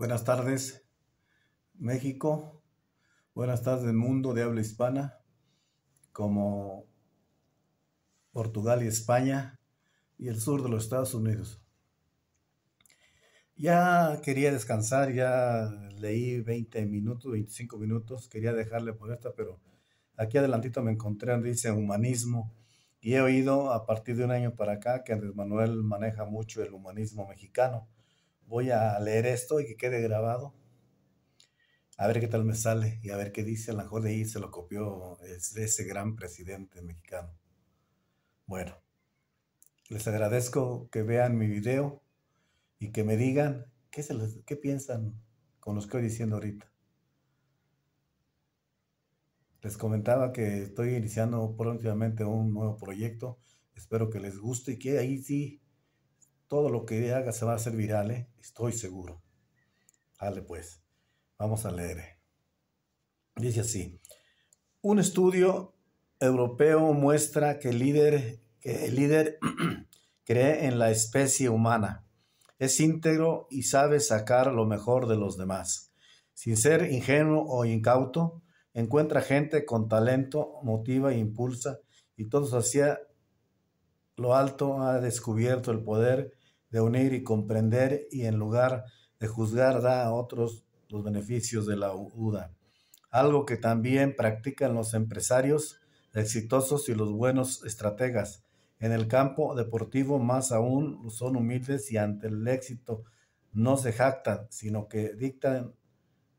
Buenas tardes, México. Buenas tardes, mundo de habla hispana, como Portugal y España y el sur de los Estados Unidos. Ya quería descansar, ya leí 20 minutos, 25 minutos, quería dejarle por esta, pero aquí adelantito me encontré donde dice humanismo y he oído a partir de un año para acá que Andrés Manuel maneja mucho el humanismo mexicano voy a leer esto y que quede grabado. A ver qué tal me sale y a ver qué dice. A lo mejor de ahí se lo copió ese gran presidente mexicano. Bueno, les agradezco que vean mi video y que me digan qué, se qué piensan con lo que estoy diciendo ahorita. Les comentaba que estoy iniciando próximamente un nuevo proyecto. Espero que les guste y que ahí sí todo lo que haga se va a hacer viral, ¿eh? estoy seguro. Dale pues, vamos a leer. ¿eh? Dice así, un estudio europeo muestra que el líder, que el líder cree en la especie humana, es íntegro y sabe sacar lo mejor de los demás. Sin ser ingenuo o incauto, encuentra gente con talento, motiva e impulsa, y todos hacia lo alto ha descubierto el poder de unir y comprender y en lugar de juzgar da a otros los beneficios de la duda. Algo que también practican los empresarios exitosos y los buenos estrategas. En el campo deportivo más aún son humildes y ante el éxito no se jactan, sino que dictan,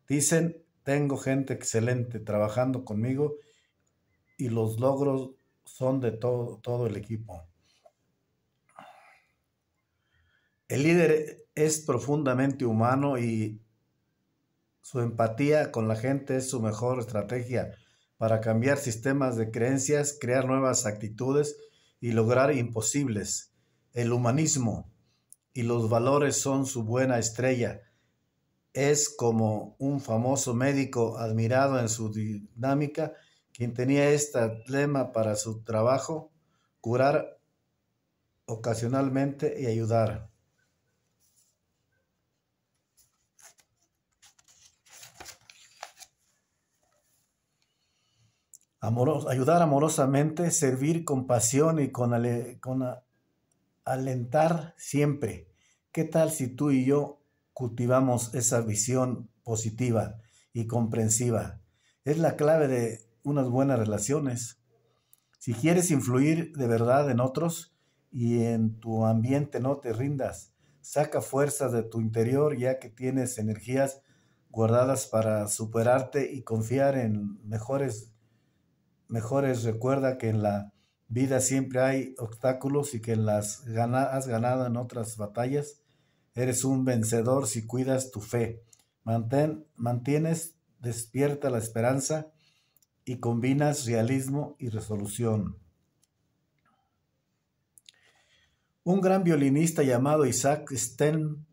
dicen, tengo gente excelente trabajando conmigo y los logros son de todo, todo el equipo. El líder es profundamente humano y su empatía con la gente es su mejor estrategia para cambiar sistemas de creencias, crear nuevas actitudes y lograr imposibles. El humanismo y los valores son su buena estrella. Es como un famoso médico admirado en su dinámica, quien tenía este lema para su trabajo, curar ocasionalmente y ayudar. ayudar amorosamente, servir con pasión y con, alentar siempre. ¿Qué tal si tú y yo cultivamos esa visión positiva y comprensiva? Es la clave de unas buenas relaciones. Si quieres influir de verdad en otros y en tu ambiente, no te rindas. Saca fuerzas de tu interior ya que tienes energías guardadas para superarte y confiar en mejores mejores recuerda que en la vida siempre hay obstáculos y que las has ganado en otras batallas. Eres un vencedor si cuidas tu fe. Mantén, mantienes despierta la esperanza y combinas realismo y resolución. Un gran violinista llamado Isaac Sten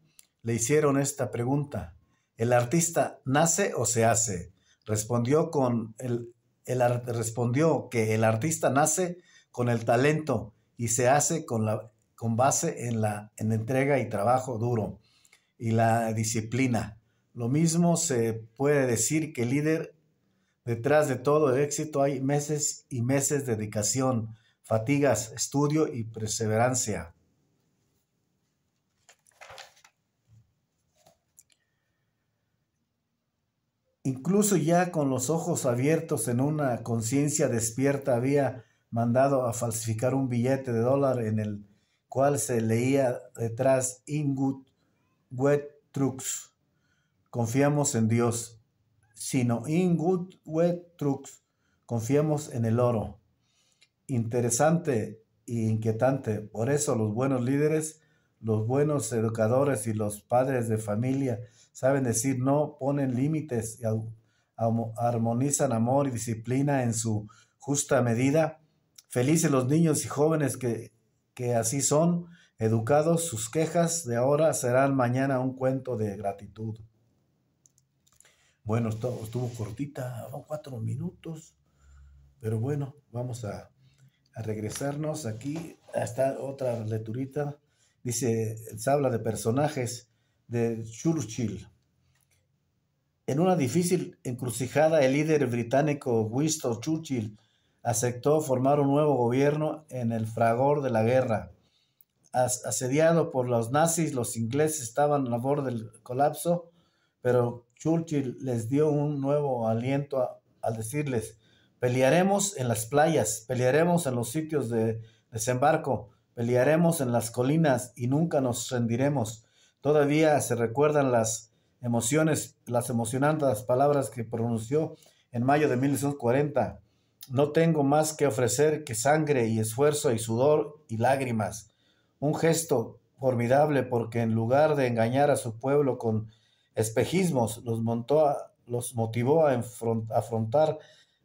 le hicieron esta pregunta. ¿El artista nace o se hace? Respondió con el el respondió que el artista nace con el talento y se hace con, base en la en entrega y trabajo duro y la disciplina. Lo mismo se puede decir que el líder detrás de todo el éxito hay meses y meses de dedicación, fatigas, estudio y perseverancia. incluso ya con los ojos abiertos en una conciencia despierta, había mandado a falsificar un billete de dólar en el cual se leía detrás Good Wet Trucks. Confiamos en Dios, sino Good Wet Trucks. Confiamos en el oro. Interesante e inquietante. Por eso los buenos líderes, los buenos educadores y los padres de familia saben decir no, ponen límites, y armonizan amor y disciplina en su justa medida. Felices los niños y jóvenes que, que así son, educados, sus quejas de ahora serán mañana un cuento de gratitud. Bueno, estuvo, estuvo cortita, cuatro minutos, pero bueno, vamos a, regresarnos aquí. Hasta otra lecturita. Dice, se habla de personajes de Churchill. En una difícil encrucijada, el líder británico Winston Churchill aceptó formar un nuevo gobierno en el fragor de la guerra. asediado por los nazis, los ingleses estaban a borde del colapso, pero Churchill les dio un nuevo aliento al decirles, pelearemos en las playas, pelearemos en los sitios de desembarco, pelearemos en las colinas y nunca nos rendiremos. Todavía se recuerdan las emociones, las emocionantes palabras que pronunció en mayo de 1940. No tengo más que ofrecer que sangre y esfuerzo y sudor y lágrimas. Un gesto formidable porque en lugar de engañar a su pueblo con espejismos, los, montó a, los motivó a afrontar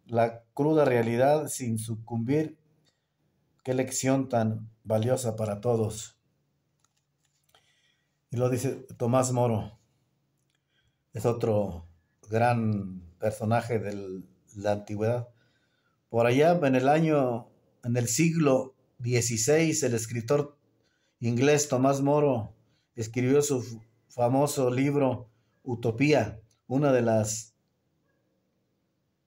la cruda realidad sin sucumbir. Qué lección tan valiosa para todos. Y lo dice Tomás Moro, es otro gran personaje de la antigüedad. Por allá, en el año, en el siglo XVI, el escritor inglés Tomás Moro escribió su famoso libro Utopía, una de las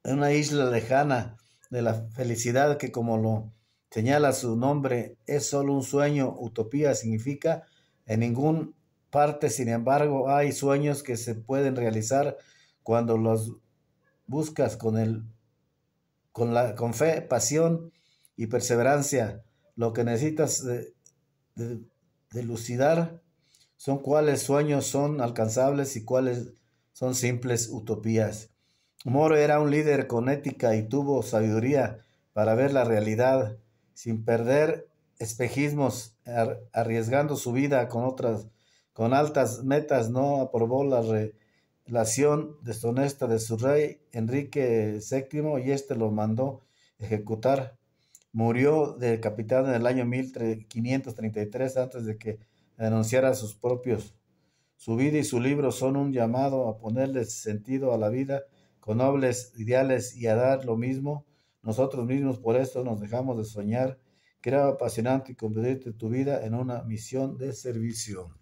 una isla lejana de la felicidad que como lo señala su nombre es solo un sueño, utopía significa en ningún parte, sin embargo, hay sueños que se pueden realizar cuando los buscas con, el, con, la, con fe, pasión y perseverancia. Lo que necesitas de, de, lucidar son cuáles sueños son alcanzables y cuáles son simples utopías. Moro era un líder con ética y tuvo sabiduría para ver la realidad sin perder espejismos, arriesgando su vida con otras con altas metas no aprobó la relación deshonesta de su rey Enrique VII y este lo mandó ejecutar. Murió de capitán en el año 1533 antes de que anunciara sus propios. Su vida y su libro son un llamado a ponerle sentido a la vida con nobles ideales y a dar lo mismo. Nosotros mismos por esto nos dejamos de soñar. Crea apasionante y convertirte tu vida en una misión de servicio.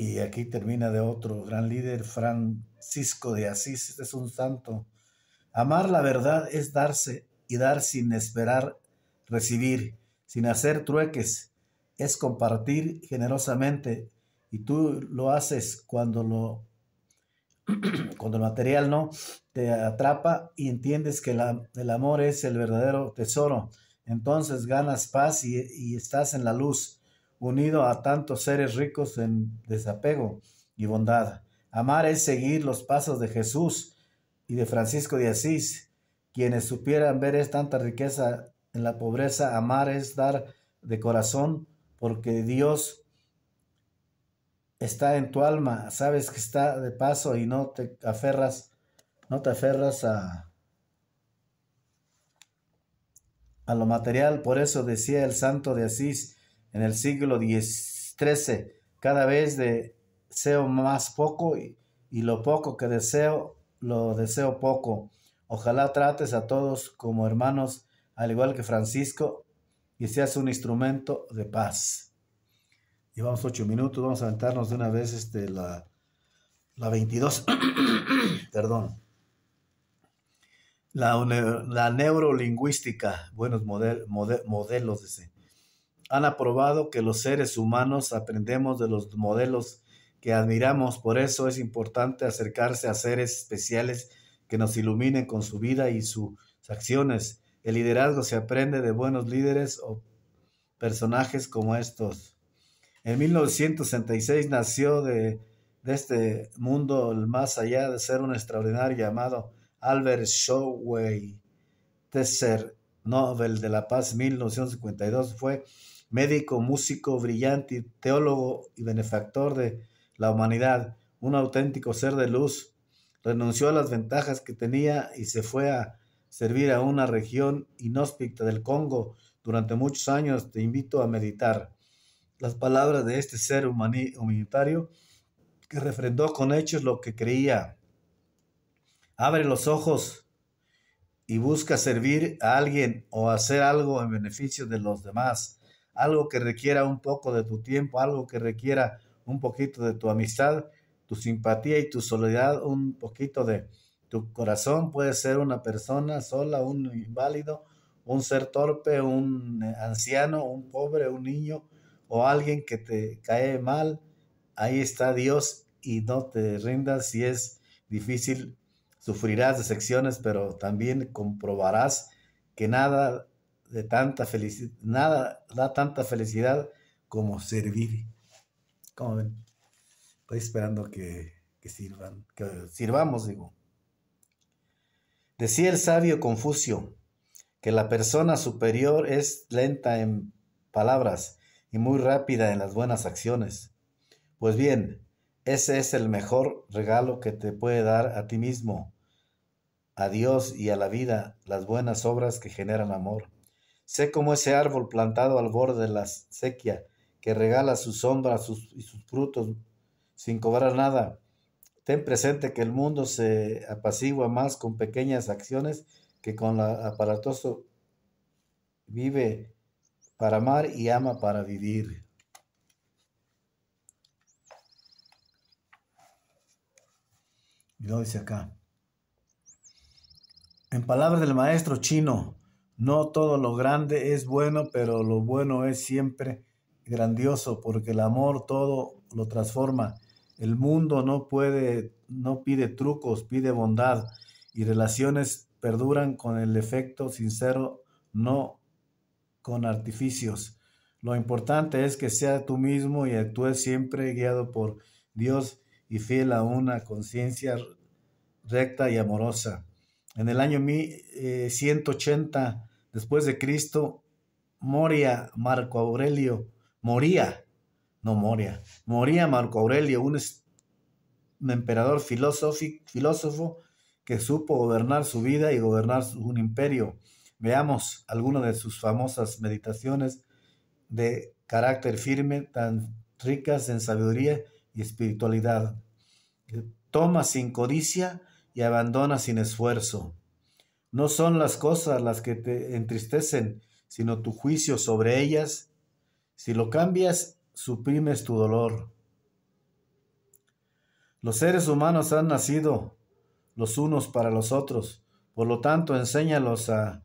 Y aquí termina de otro gran líder, Francisco de Asís, este es un santo. Amar la verdad es darse y dar sin esperar recibir, sin hacer trueques, es compartir generosamente y tú lo haces cuando lo cuando el material no te atrapa y entiendes que el amor es el verdadero tesoro, entonces ganas paz y estás en la luz unido a tantos seres ricos en desapego y bondad. Amar es seguir los pasos de Jesús y de Francisco de Asís. Quienes supieran ver es tanta riqueza en la pobreza, amar es dar de corazón, porque Dios está en tu alma, sabes que está de paso y no te aferras, no te aferras a, a lo material. Por eso decía el santo de Asís, en el siglo XIII. Cada vez deseo más poco y, lo poco que deseo, lo deseo poco. Ojalá trates a todos como hermanos, al igual que Francisco, y seas un instrumento de paz. Llevamos ocho minutos, vamos a aventarnos de una vez este, la, 22. Perdón. La, neurolingüística, buenos model, de modelos, han aprobado que los seres humanos aprendemos de los modelos que admiramos. Por eso es importante acercarse a seres especiales que nos iluminen con su vida y sus acciones. El liderazgo se aprende de buenos líderes o personajes como estos. En 1966 nació de, este mundo el más allá de ser un extraordinario llamado Albert Schweitzer, Nobel de la Paz 1952, fue médico, músico, brillante, teólogo y benefactor de la humanidad, un auténtico ser de luz, renunció a las ventajas que tenía y se fue a servir a una región inhóspita del Congo durante muchos años. Te invito a meditar las palabras de este ser humanitario que refrendó con hechos lo que creía. Abre los ojos y busca servir a alguien o hacer algo en beneficio de los demás algo que requiera un poco de tu tiempo, algo que requiera un poquito de tu amistad, tu simpatía y tu soledad, un poquito de tu corazón. Puede ser una persona sola, un inválido, un ser torpe, un eh, anciano, un pobre, un niño o alguien que te cae mal. Ahí está Dios y no te rindas si es difícil. Sufrirás decepciones, pero también comprobarás que nada de tanta felicidad, nada da tanta felicidad como servir. Como ven, estoy esperando que, que sirvan, que sirvamos, digo. Decía el sabio Confucio que la persona superior es lenta en palabras y muy rápida en las buenas acciones. Pues bien, ese es el mejor regalo que te puede dar a ti mismo, a Dios y a la vida, las buenas obras que generan amor. Sé como ese árbol plantado al borde de la sequía, que regala sus sombras y sus frutos sin cobrar nada. Ten presente que el mundo se apacigua más con pequeñas acciones que con la aparatoso vive para amar y ama para vivir. Y lo dice acá. En palabras del maestro chino, no todo lo grande es bueno, pero lo bueno es siempre grandioso, porque el amor todo lo transforma. El mundo no puede, no pide trucos, pide bondad y relaciones perduran con el efecto sincero, no con artificios. Lo importante es que sea tú mismo y actúes siempre guiado por Dios y fiel a una conciencia recta y amorosa. En el año 180 después de Cristo, Moria Marco Aurelio, moría, no Moria. moría Marco Aurelio, un, un emperador filósofo que supo gobernar su vida y gobernar un imperio. Veamos algunas de sus famosas meditaciones de carácter firme, tan ricas en sabiduría y espiritualidad. Toma sin codicia y abandona sin esfuerzo. No son las cosas las que te entristecen, sino tu juicio sobre ellas. Si lo cambias, suprimes tu dolor. Los seres humanos han nacido los unos para los otros, por lo tanto enséñalos a,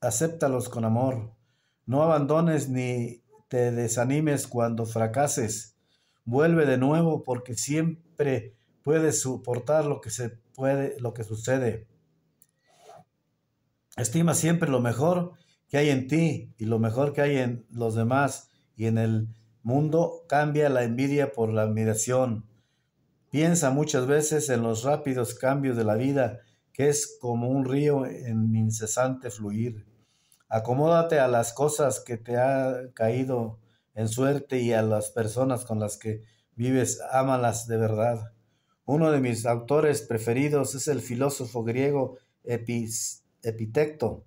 acéptalos con amor. No abandones ni te desanimes cuando fracases. Vuelve de nuevo porque siempre Puedes soportar lo que se puede, lo que sucede. Estima siempre lo mejor que hay en ti y lo mejor que hay en los demás y en el mundo. Cambia la envidia por la admiración. Piensa muchas veces en los rápidos cambios de la vida, que es como un río en incesante fluir. Acomódate a las cosas que te ha caído en suerte y a las personas con las que vives, ámalas de verdad. Uno de mis autores preferidos es el filósofo griego Epitecto,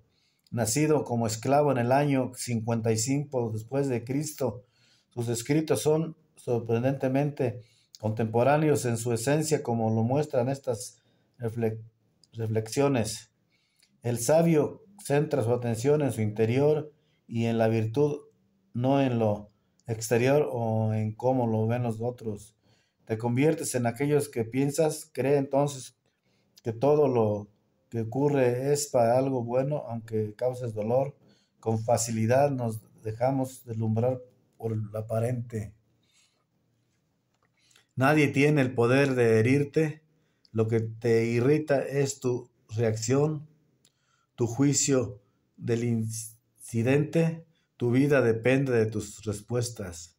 nacido como esclavo en el año 55 después de Cristo. Sus escritos son sorprendentemente contemporáneos en su esencia, como lo muestran estas reflexiones. El sabio centra su atención en su interior y en la virtud, no en lo exterior o en cómo lo ven los otros te conviertes en aquellos que piensas, cree entonces que todo lo que ocurre es para algo bueno, aunque causes dolor, con facilidad nos dejamos deslumbrar por lo aparente. Nadie tiene el poder de herirte, lo que te irrita es tu reacción, tu juicio del incidente, tu vida depende de tus respuestas.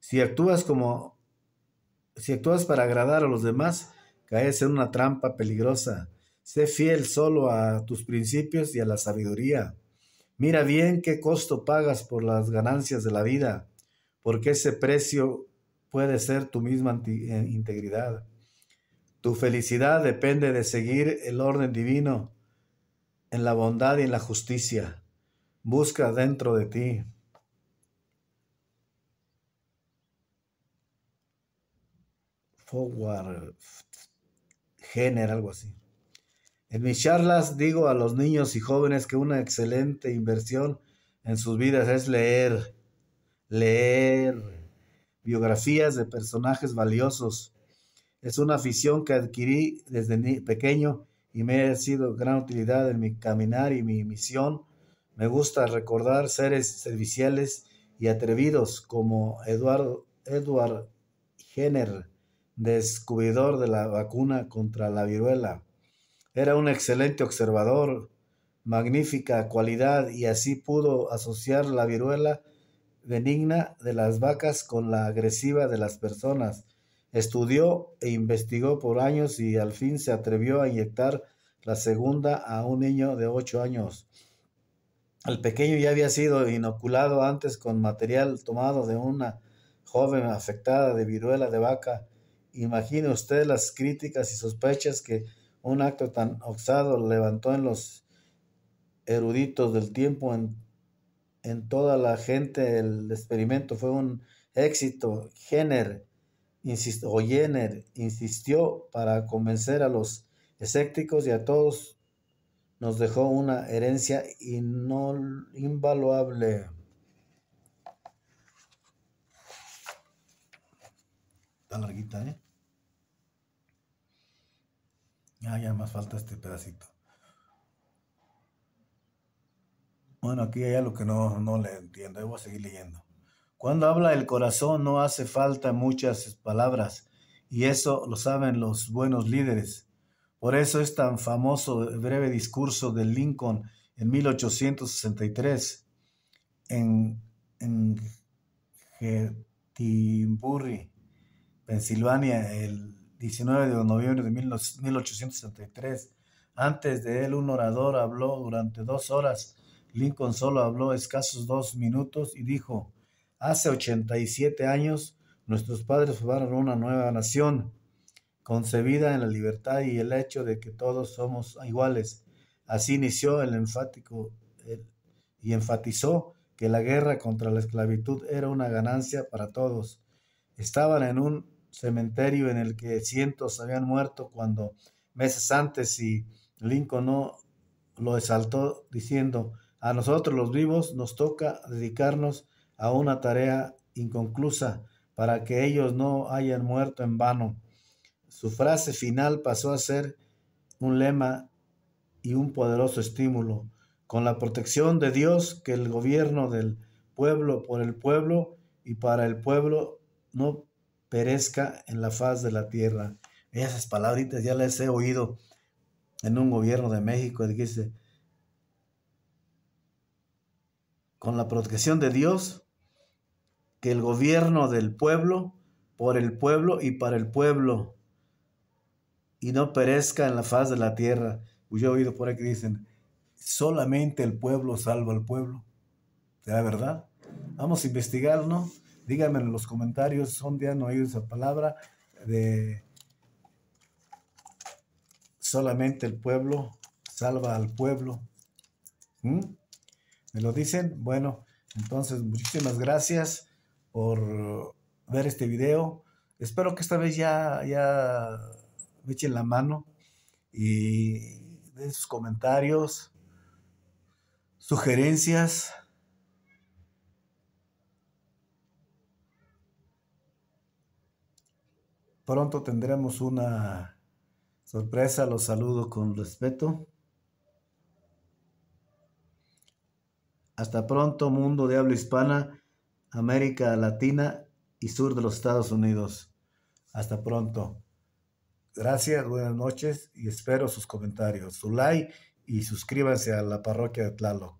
Si actúas como si actúas para agradar a los demás, caes en una trampa peligrosa. Sé fiel solo a tus principios y a la sabiduría. Mira bien qué costo pagas por las ganancias de la vida, porque ese precio puede ser tu misma eh, integridad. Tu felicidad depende de seguir el orden divino en la bondad y en la justicia. Busca dentro de ti. Forward algo así. En mis charlas digo a los niños y jóvenes que una excelente inversión en sus vidas es leer, leer biografías de personajes valiosos. Es una afición que adquirí desde pequeño y me ha sido gran utilidad en mi caminar y mi misión. Me gusta recordar seres serviciales y atrevidos como Eduardo Edward Jenner, descubridor de la vacuna contra la viruela. Era un excelente observador, magnífica cualidad, y así pudo asociar la viruela benigna de las vacas con la agresiva de las personas. Estudió e investigó por años y al fin se atrevió a inyectar la segunda a un niño de ocho años. El pequeño ya había sido inoculado antes con material tomado de una joven afectada de viruela de vaca Imagine usted las críticas y sospechas que un acto tan oxado levantó en los eruditos del tiempo, en, toda la gente. El experimento fue un éxito. Jenner, insistió, insistió para convencer a los escépticos y a todos nos dejó una herencia invaluable. Está larguita, ¿eh? Ah, ya más falta este pedacito. Bueno, aquí hay algo que no, le entiendo. voy a seguir leyendo. Cuando habla el corazón no hace falta muchas palabras y eso lo saben los buenos líderes. Por eso es tan famoso el eh, breve discurso de Lincoln en 1863 en, en Getimburri, Pensilvania el 19 de noviembre de 1873. Antes de él, un orador habló durante dos horas. Lincoln solo habló escasos dos minutos y dijo, hace 87 años nuestros padres formaron una nueva nación, concebida en la libertad y el hecho de que todos somos iguales. Así inició el enfático y enfatizó que la guerra contra la esclavitud era una ganancia para todos. Estaban en un cementerio en el que cientos habían muerto cuando meses antes y Lincoln lo exaltó diciendo, a nosotros los vivos nos toca dedicarnos a una tarea inconclusa para que ellos no hayan muerto en vano. Su frase final pasó a ser un lema y un poderoso estímulo. Con la protección de Dios, que el gobierno del pueblo por el pueblo y para el pueblo no perezca en la faz de la tierra. Esas palabritas ya las he oído en un gobierno de México, que dice, con la protección de Dios, que el gobierno del pueblo, por el pueblo y para el pueblo, y no perezca en la faz de la tierra. Pues yo he oído por aquí que dicen, solamente el pueblo salva al pueblo. ¿Será verdad? Vamos a investigar, ¿no? Díganme en los comentarios, ¿son día no oído esa palabra? De solamente el pueblo salva al pueblo. ¿Mm? ¿Me lo dicen? Bueno, entonces muchísimas gracias por ver este video. Espero que esta vez ya, ya me echen la mano y den sus comentarios, sugerencias. Pronto tendremos una sorpresa, los saludo con respeto. Hasta pronto, mundo de habla hispana, América Latina y sur de los Estados Unidos. Hasta pronto. Gracias, buenas noches y espero sus comentarios, su like y suscríbanse a la parroquia de Tlaloc.